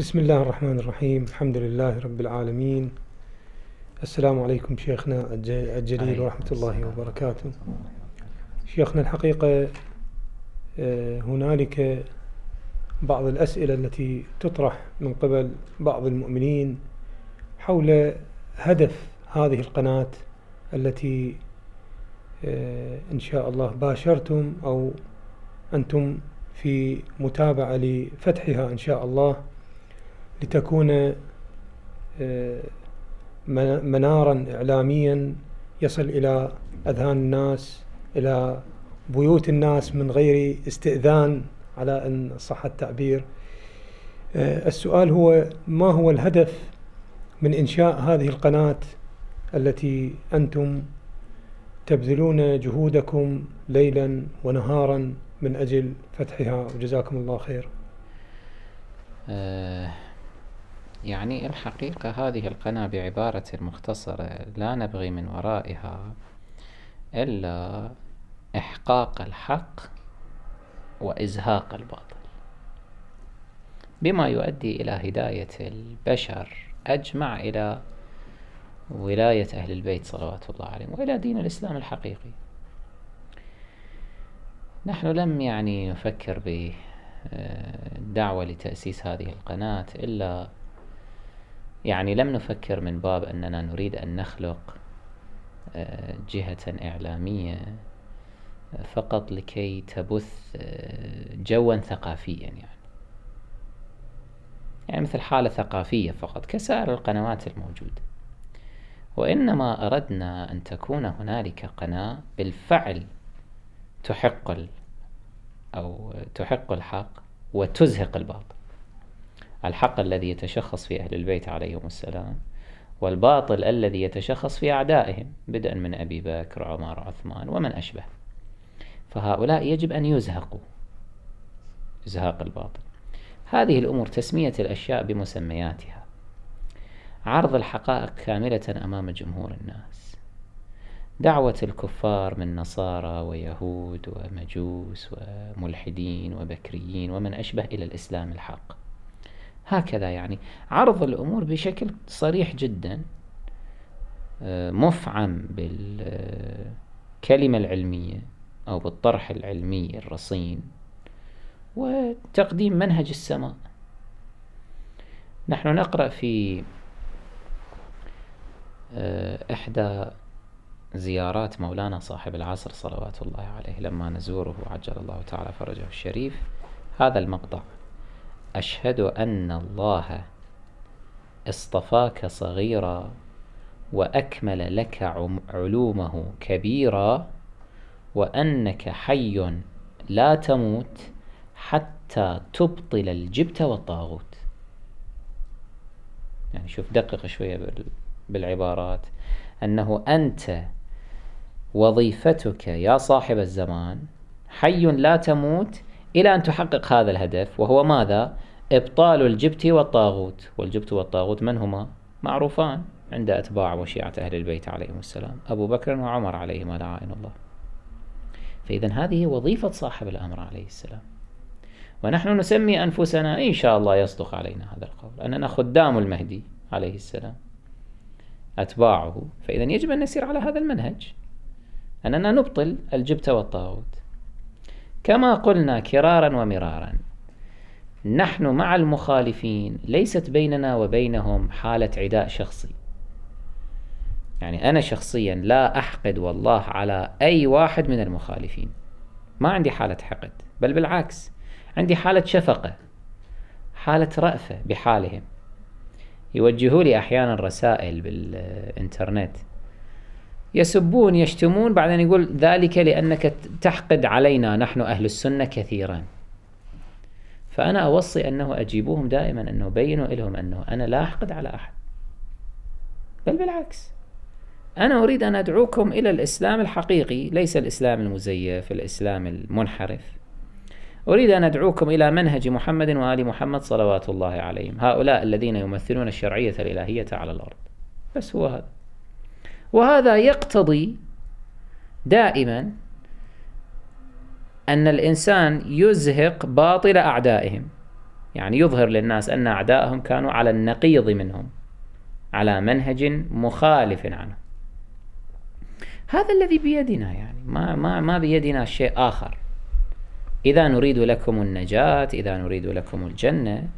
بسم الله الرحمن الرحيم الحمد لله رب العالمين السلام عليكم شيخنا الجليل ورحمة الله وبركاته شيخنا الحقيقة آه، هنالك بعض الأسئلة التي تطرح من قبل بعض المؤمنين حول هدف هذه القناة التي آه، إن شاء الله باشرتم أو أنتم في متابعة لفتحها إن شاء الله لتكون آه، منارا إعلاميا يصل إلى أذهان الناس إلى بيوت الناس من غير استئذان على أن صح التعبير آه، السؤال هو ما هو الهدف من إنشاء هذه القناة التي أنتم تبذلون جهودكم ليلا ونهارا من أجل فتحها وجزاكم الله خير آه، يعني الحقيقة هذه القناة بعبارة مختصرة لا نبغي من ورائها إلا إحقاق الحق وإزهاق الباطل بما يؤدي إلى هداية البشر أجمع إلى ولاية أهل البيت صلوات الله عليهم وإلى دين الإسلام الحقيقي نحن لم يعني نفكر بدعوة آه، لتأسيس هذه القناة إلا يعني لم نفكر من باب أننا نريد أن نخلق آه، جهة إعلامية آه، فقط لكي تبث آه، جوا ثقافيا يعني يعني مثل حالة ثقافية فقط كسائر القنوات الموجودة وإنما أردنا أن تكون هنالك قناة بالفعل تحق أو تحق الحق وتزهق الباطل الحق الذي يتشخص في أهل البيت عليهم السلام والباطل الذي يتشخص في أعدائهم بدءا من أبي بكر عمر عثمان ومن أشبه فهؤلاء يجب أن يزهقوا زهاق الباطل هذه الأمور تسمية الأشياء بمسمياتها عرض الحقائق كاملة أمام جمهور الناس دعوة الكفار من نصارى ويهود ومجوس وملحدين وبكريين ومن أشبه إلى الإسلام الحق هكذا يعني عرض الأمور بشكل صريح جدا آه، مفعم بالكلمة العلمية أو بالطرح العلمي الرصين وتقديم منهج السماء نحن نقرأ في آه، إحدى زيارات مولانا صاحب العصر صلوات الله عليه لما نزوره عجل الله تعالى فرجه الشريف هذا المقطع أشهد أن الله اصطفاك صغيرا وأكمل لك علومه كبيرا وأنك حي لا تموت حتى تبطل الجبت والطاغوت يعني شوف دقق شوية بالعبارات أنه أنت وظيفتك يا صاحب الزمان حي لا تموت إلى أن تحقق هذا الهدف وهو ماذا؟ إبطال الجبت والطاغوت والجبت والطاغوت من هما؟ معروفان عند أتباع وشيعة أهل البيت عليهم السلام أبو بكر وعمر عليهما لعائن الله فإذا هذه وظيفة صاحب الأمر عليه السلام ونحن نسمي أنفسنا إن شاء الله يصدق علينا هذا القول أننا خدام المهدي عليه السلام أتباعه فإذا يجب أن نسير على هذا المنهج أننا نبطل الجبت والطاغوت كما قلنا كرارا ومرارا نحن مع المخالفين ليست بيننا وبينهم حالة عداء شخصي يعني أنا شخصيا لا أحقد والله على أي واحد من المخالفين ما عندي حالة حقد بل بالعكس عندي حالة شفقة حالة رأفة بحالهم يوجهوا لي أحيانا رسائل بالإنترنت يسبون يشتمون بعدين يقول ذلك لأنك تحقد علينا نحن أهل السنة كثيرا فأنا أوصي أنه أجيبوهم دائما أنه بينوا لهم أنه أنا لا أحقد على أحد بل بالعكس أنا أريد أن أدعوكم إلى الإسلام الحقيقي ليس الإسلام المزيف الإسلام المنحرف أريد أن أدعوكم إلى منهج محمد وآل محمد صلوات الله عليهم هؤلاء الذين يمثلون الشرعية الإلهية على الأرض بس هو هذا وهذا يقتضي دائما أن الإنسان يزهق باطل أعدائهم يعني يظهر للناس أن أعدائهم كانوا على النقيض منهم على منهج مخالف عنه هذا الذي بيدنا يعني ما ما ما بيدنا شيء آخر إذا نريد لكم النجاة إذا نريد لكم الجنة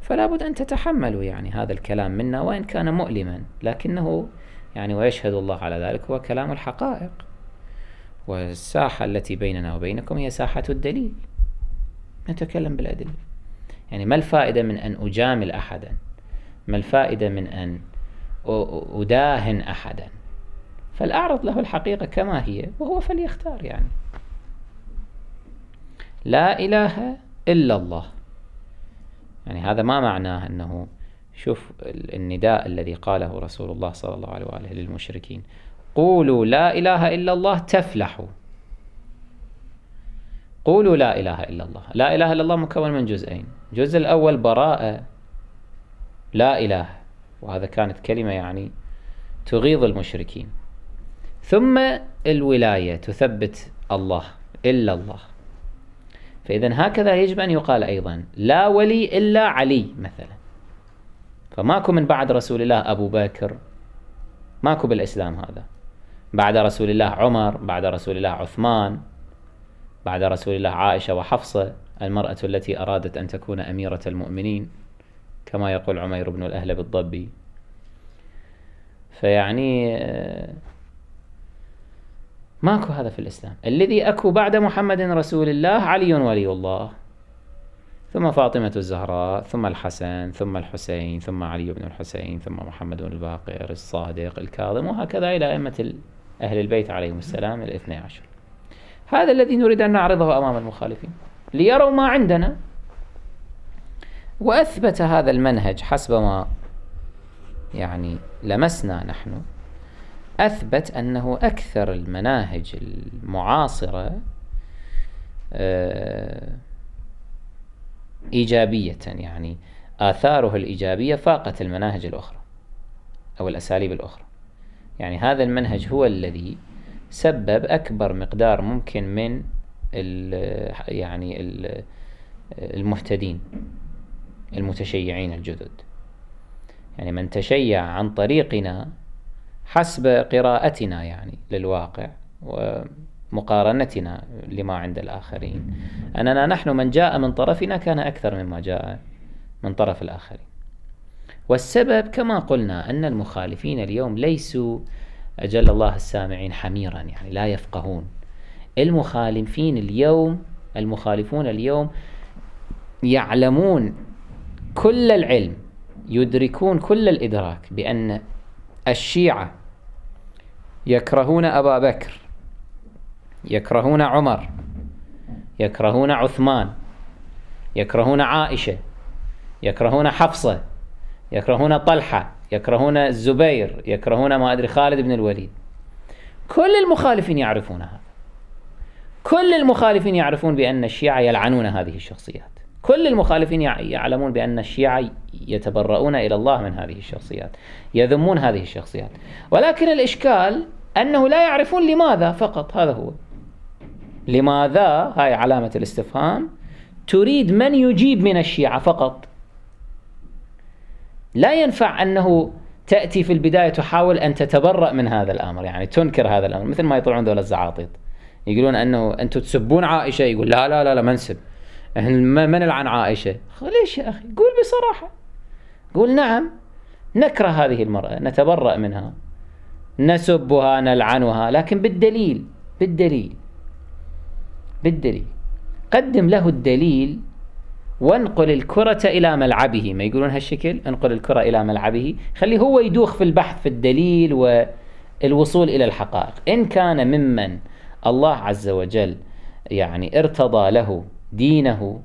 فلا بد أن تتحملوا يعني هذا الكلام منا وإن كان مؤلما لكنه يعني ويشهد الله على ذلك هو كلام الحقائق والساحة التي بيننا وبينكم هي ساحة الدليل نتكلم بالأدلة يعني ما الفائدة من أن أجامل أحدا ما الفائدة من أن أداهن أحدا فلأعرض له الحقيقة كما هي وهو فليختار يعني لا إله إلا الله يعني هذا ما معناه أنه شوف النداء الذي قاله رسول الله صلى الله عليه وآله للمشركين قولوا لا إله إلا الله تفلحوا قولوا لا إله إلا الله لا إله إلا الله مكون من جزئين الجزء الأول براءة لا إله وهذا كانت كلمة يعني تغيظ المشركين ثم الولاية تثبت الله إلا الله فإذا هكذا يجب أن يقال أيضا لا ولي إلا علي مثلا فماكو من بعد رسول الله أبو بكر ماكو بالإسلام هذا بعد رسول الله عمر بعد رسول الله عثمان بعد رسول الله عائشة وحفصة المرأة التي أرادت أن تكون أميرة المؤمنين كما يقول عمير بن الأهل بالضبي فيعني آه، ماكو هذا في الإسلام الذي أكو بعد محمد رسول الله علي ولي الله ثم فاطمة الزهراء ثم الحسن ثم الحسين ثم علي بن الحسين ثم محمد بن الباقر الصادق الكاظم وهكذا إلى أئمة أهل البيت عليهم السلام الاثني عشر هذا الذي نريد أن نعرضه أمام المخالفين ليروا ما عندنا وأثبت هذا المنهج حسب ما يعني لمسنا نحن أثبت أنه أكثر المناهج المعاصرة أه إيجابية يعني آثاره الإيجابية فاقت المناهج الأخرى أو الأساليب الأخرى يعني هذا المنهج هو الذي سبب أكبر مقدار ممكن من الـ يعني الـ المهتدين المتشيعين الجدد يعني من تشيع عن طريقنا حسب قراءتنا يعني للواقع و مقارنتنا لما عند الآخرين أننا نحن من جاء من طرفنا كان أكثر مما جاء من طرف الآخرين والسبب كما قلنا أن المخالفين اليوم ليسوا أجل الله السامعين حميرا يعني لا يفقهون المخالفين اليوم المخالفون اليوم يعلمون كل العلم يدركون كل الإدراك بأن الشيعة يكرهون أبا بكر يكرهون عمر يكرهون عثمان يكرهون عائشة يكرهون حفصة يكرهون طلحة يكرهون الزبير يكرهون ما أدري خالد بن الوليد كل المخالفين يعرفون هذا كل المخالفين يعرفون بأن الشيعة يلعنون هذه الشخصيات كل المخالفين يعلمون بأن الشيعة يتبرؤون إلى الله من هذه الشخصيات يذمون هذه الشخصيات ولكن الإشكال أنه لا يعرفون لماذا فقط هذا هو لماذا هاي علامة الاستفهام تريد من يجيب من الشيعة فقط لا ينفع أنه تأتي في البداية تحاول أن تتبرأ من هذا الأمر يعني تنكر هذا الأمر مثل ما يطلعون ذول الزعاطيط يقولون أنه أنتم تسبون عائشة يقول لا لا لا لا ما نسب من العن عائشة ليش يا أخي قول بصراحة قول نعم نكره هذه المرأة نتبرأ منها نسبها نلعنها لكن بالدليل بالدليل بالدليل قدم له الدليل وانقل الكرة إلى ملعبه ما يقولون هالشكل انقل الكرة إلى ملعبه خليه هو يدوخ في البحث في الدليل والوصول إلى الحقائق إن كان ممن الله عز وجل يعني ارتضى له دينه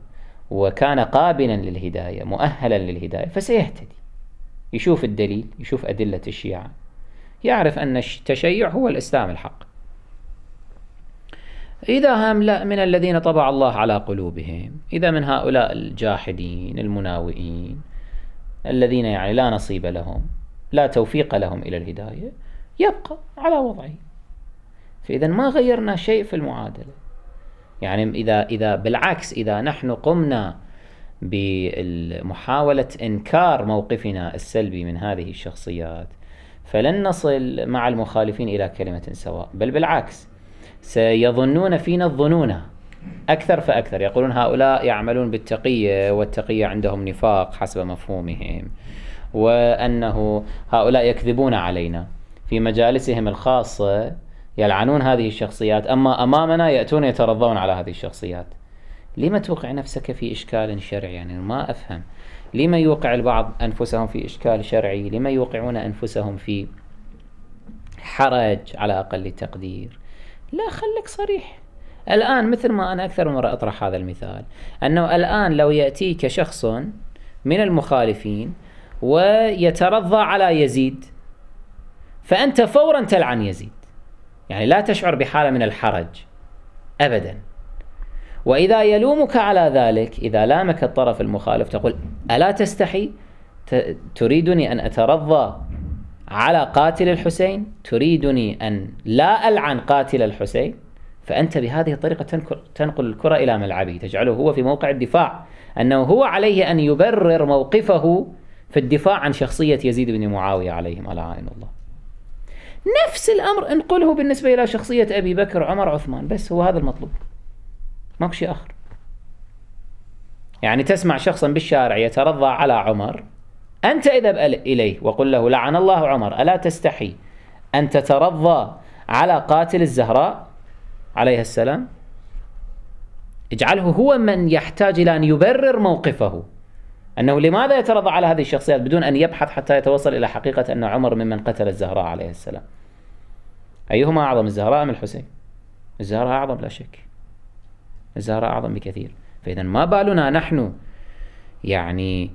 وكان قابلا للهداية مؤهلا للهداية فسيهتدي يشوف الدليل يشوف أدلة الشيعة يعرف أن التشيع هو الإسلام الحق إذا هم لا من الذين طبع الله على قلوبهم إذا من هؤلاء الجاحدين المناوئين الذين يعني لا نصيب لهم لا توفيق لهم إلى الهداية يبقى على وضعه فإذا ما غيرنا شيء في المعادلة يعني إذا إذا بالعكس إذا نحن قمنا بمحاولة إنكار موقفنا السلبي من هذه الشخصيات فلن نصل مع المخالفين إلى كلمة سواء بل بالعكس سيظنون فينا الظنون أكثر فأكثر يقولون هؤلاء يعملون بالتقية والتقية عندهم نفاق حسب مفهومهم وأنه هؤلاء يكذبون علينا في مجالسهم الخاصة يلعنون هذه الشخصيات أما أمامنا يأتون يترضون على هذه الشخصيات لما توقع نفسك في إشكال شرعي يعني ما أفهم لما يوقع البعض أنفسهم في إشكال شرعي لما يوقعون أنفسهم في حرج على أقل تقدير لا خليك صريح الآن مثل ما أنا أكثر من مرة أطرح هذا المثال أنه الآن لو يأتيك شخص من المخالفين ويترضى على يزيد فأنت فورا تلعن يزيد يعني لا تشعر بحالة من الحرج أبدا وإذا يلومك على ذلك إذا لامك الطرف المخالف تقول ألا تستحي تريدني أن أترضى على قاتل الحسين تريدني أن لا ألعن قاتل الحسين فأنت بهذه الطريقة تنقل الكرة إلى ملعبه تجعله هو في موقع الدفاع أنه هو عليه أن يبرر موقفه في الدفاع عن شخصية يزيد بن معاوية عليهم لعائن الله نفس الأمر انقله بالنسبة إلى شخصية أبي بكر عمر عثمان بس هو هذا المطلوب ماكو شيء آخر يعني تسمع شخصا بالشارع يترضى على عمر أنت اذهب إليه وقل له لعن الله عمر ألا تستحي أن تترضى على قاتل الزهراء عليها السلام اجعله هو من يحتاج إلى أن يبرر موقفه أنه لماذا يترضى على هذه الشخصيات بدون أن يبحث حتى يتوصل إلى حقيقة أن عمر ممن قتل الزهراء عليه السلام أيهما أعظم الزهراء أم الحسين الزهراء أعظم لا شك الزهراء أعظم بكثير فإذا ما بالنا نحن يعني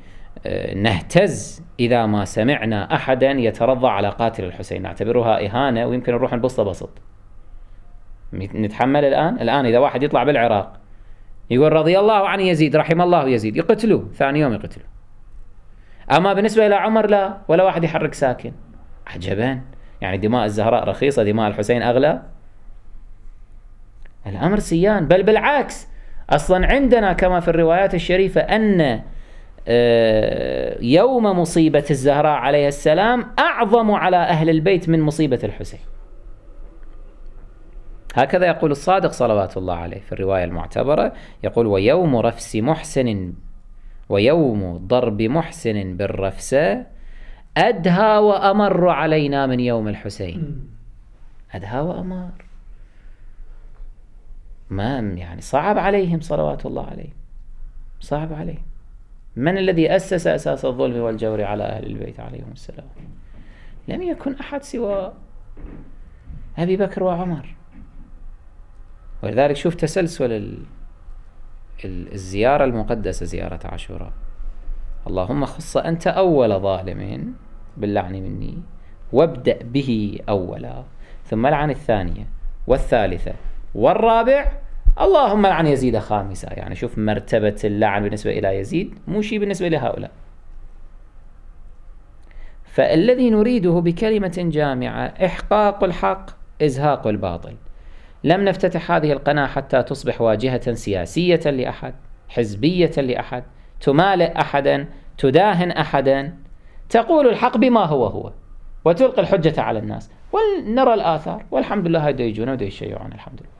نهتز إذا ما سمعنا أحدا يترضى على قاتل الحسين نعتبرها إهانة ويمكن نروح نبسطه بسط نتحمل الآن الآن إذا واحد يطلع بالعراق يقول رضي الله عن يزيد رحم الله يزيد يقتلوه ثاني يوم يقتلوه أما بالنسبة إلى عمر لا ولا واحد يحرك ساكن عجبا يعني دماء الزهراء رخيصة دماء الحسين أغلى الأمر سيان بل بالعكس أصلا عندنا كما في الروايات الشريفة أن آه، يوم مصيبة الزهراء عليه السلام أعظم على أهل البيت من مصيبة الحسين هكذا يقول الصادق صلوات الله عليه في الرواية المعتبرة يقول ويوم رفس محسن ويوم ضرب محسن بالرفسة أدهى وأمر علينا من يوم الحسين أدهى وأمر ما يعني صعب عليهم صلوات الله عليه صعب عليهم من الذي أسس أساس الظلم والجور على أهل البيت عليهم السلام لم يكن أحد سوى أبي بكر وعمر ولذلك شوف تسلسل ال... الزيارة المقدسة زيارة عاشوراء اللهم خص أنت أول ظالم باللعن مني وابدأ به أولا ثم لعن الثانية والثالثة والرابع اللهم لعن يزيد خامسة يعني شوف مرتبة اللعن بالنسبة إلى يزيد مو شيء بالنسبة لهؤلاء فالذي نريده بكلمة جامعة إحقاق الحق إزهاق الباطل لم نفتتح هذه القناة حتى تصبح واجهة سياسية لأحد حزبية لأحد تمالئ أحدا تداهن أحدا تقول الحق بما هو هو وتلقي الحجة على الناس ونرى الآثار والحمد لله هيدا يجونا ويشيعون الحمد لله